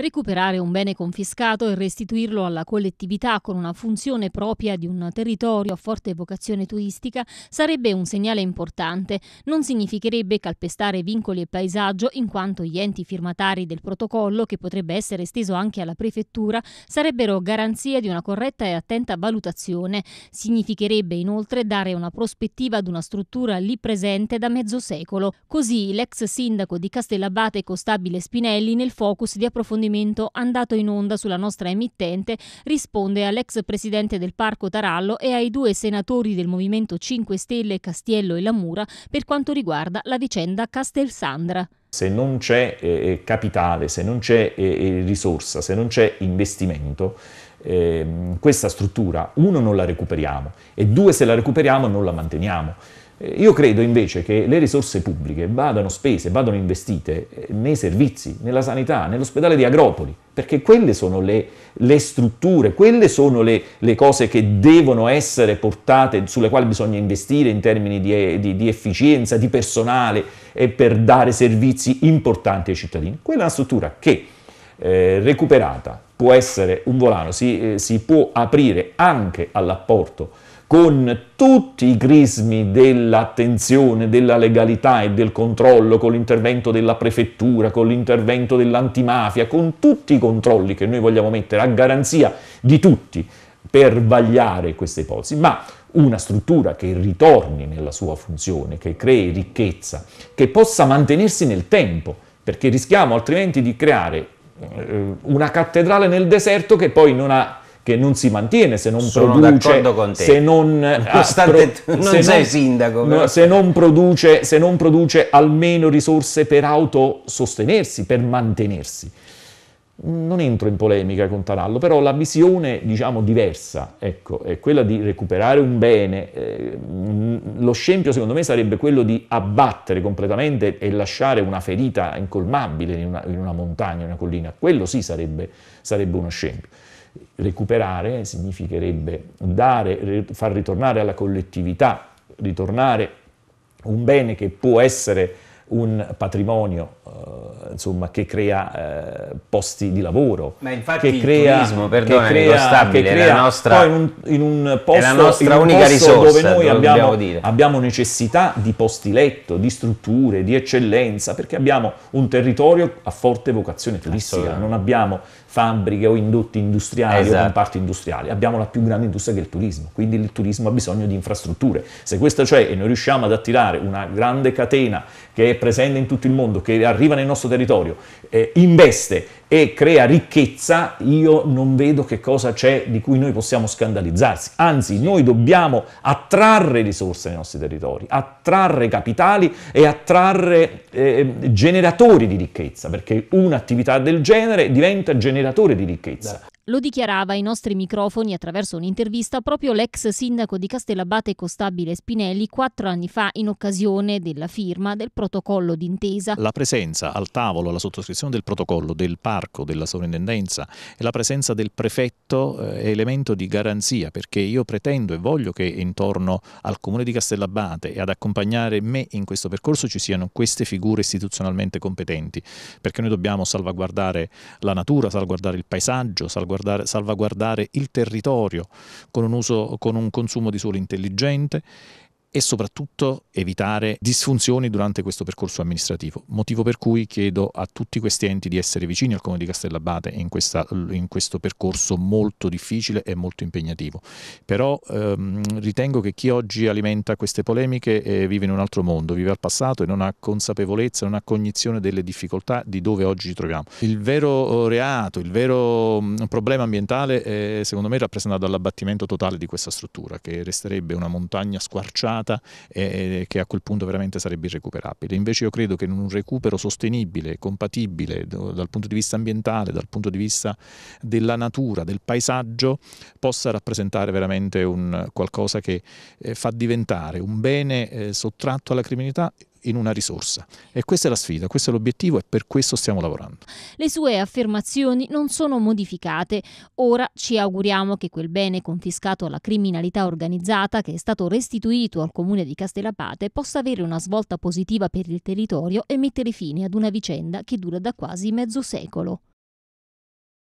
Recuperare un bene confiscato e restituirlo alla collettività con una funzione propria di un territorio a forte vocazione turistica sarebbe un segnale importante. Non significherebbe calpestare vincoli e paesaggio in quanto gli enti firmatari del protocollo, che potrebbe essere esteso anche alla prefettura, sarebbero garanzia di una corretta e attenta valutazione. Significherebbe inoltre dare una prospettiva ad una struttura lì presente da mezzo secolo. Così l'ex sindaco di Castellabate Costabile Spinelli nel focus di approfondimento movimento andato in onda sulla nostra emittente risponde all'ex presidente del Parco Tarallo e ai due senatori del Movimento 5 Stelle Castiello e Lamura per quanto riguarda la vicenda Castelsandra. Se non c'è eh, eh capitale, se non c'è eh, eh, risorsa, se non c'è investimento, eh, questa struttura, uno, non la recuperiamo e due, se la recuperiamo non la manteniamo. Eh, io credo invece che le risorse pubbliche vadano spese, vadano investite eh, nei servizi, nella sanità, nell'ospedale di Agropoli, perché quelle sono le, le strutture, quelle sono le, le, cose che devono essere portate, sulle quali bisogna investire in termini di, eh, di, di efficienza, di personale e per dare servizi importanti ai cittadini. Quella è una struttura che eh, recuperata può essere un volano, si, eh, si può aprire anche all'apporto con tutti i crismi dell'attenzione, della legalità e del controllo, con l'intervento della prefettura, con l'intervento dell'antimafia, con tutti i controlli che noi vogliamo mettere a garanzia di tutti per vagliare queste ipotesi, ma una struttura che ritorni nella sua funzione, che crei ricchezza, che possa mantenersi nel tempo, perché rischiamo altrimenti di creare eh, una cattedrale nel deserto che poi non ha che non si mantiene se non Sono produce se non, astro, ah, non se sei non, sindaco no, se, non produce, se non produce almeno risorse per autosostenersi per mantenersi non entro in polemica con Tarallo, però la visione, diciamo, diversa, ecco, è quella di recuperare un bene. Eh, lo scempio, secondo me, sarebbe quello di abbattere completamente e lasciare una ferita incolmabile in una, in una montagna, in una collina. Quello sì sarebbe, sarebbe uno scempio. Recuperare significherebbe dare, far ritornare alla collettività, ritornare un bene che può essere un patrimonio eh, insomma, che crea eh, posti di lavoro. Ma infatti che crea, turismo, perdone, che crea, stabile, che crea nostra, poi in un, in un posto, è la nostra unica risorsa, dove noi abbiamo, abbiamo, necessità di posti letto, di strutture, di eccellenza, perché abbiamo un territorio a forte vocazione turistica, non abbiamo fabbriche o indotti industriali esatto. o comparti industriali. Abbiamo la più grande industria che è il turismo, quindi il turismo ha bisogno di infrastrutture. Se questa c'è cioè, e noi riusciamo ad attirare una grande catena che è presente in tutto il mondo, che arriva nel nostro territorio, eh, investe e crea ricchezza, io non vedo che cosa c'è di cui noi possiamo scandalizzarsi. Anzi, noi dobbiamo attrarre risorse nei nostri territori, attrarre capitali e attrarre eh, generatori di ricchezza, perché un'attività del genere diventa generatore di ricchezza. Lo dichiarava ai nostri microfoni attraverso un'intervista proprio l'ex sindaco di Castellabate Costabile Spinelli quattro anni fa in occasione della firma del protocollo d'intesa. La presenza al tavolo, la sottoscrizione del protocollo, del parco, della sovrintendenza e la presenza del prefetto eh, è elemento di garanzia perché io pretendo e voglio che intorno al comune di Castellabate e ad accompagnare me in questo percorso ci siano queste figure istituzionalmente competenti perché noi dobbiamo salvaguardare la natura, salvaguardare il paesaggio, salvaguardare salvaguardare il territorio con un, uso, con un consumo di suolo intelligente e soprattutto evitare disfunzioni durante questo percorso amministrativo, motivo per cui chiedo a tutti questi enti di essere vicini al Comune di Castellabate in, questa, in questo percorso molto difficile e molto impegnativo. Però ehm, ritengo che chi oggi alimenta queste polemiche eh, vive in un altro mondo, vive al passato e non ha consapevolezza, non ha cognizione delle difficoltà di dove oggi ci troviamo. Il vero eh, reato, il vero mm, problema ambientale è, eh, secondo me rappresentato dall'abbattimento totale di questa struttura che resterebbe una montagna squarciata sfondata e che a quel punto veramente sarebbe irrecuperabile. Invece io credo che in un recupero sostenibile, compatibile dal punto di vista ambientale, dal punto di vista della natura, del paesaggio, possa rappresentare veramente un qualcosa che eh, fa diventare un bene eh, sottratto alla criminalità in una risorsa. E questa è la sfida, questo è l'obiettivo e per questo stiamo lavorando. Le sue affermazioni non sono modificate. Ora ci auguriamo che quel bene confiscato alla criminalità organizzata che è stato restituito al comune di Castellapate possa avere una svolta positiva per il territorio e mettere fine ad una vicenda che dura da quasi mezzo secolo.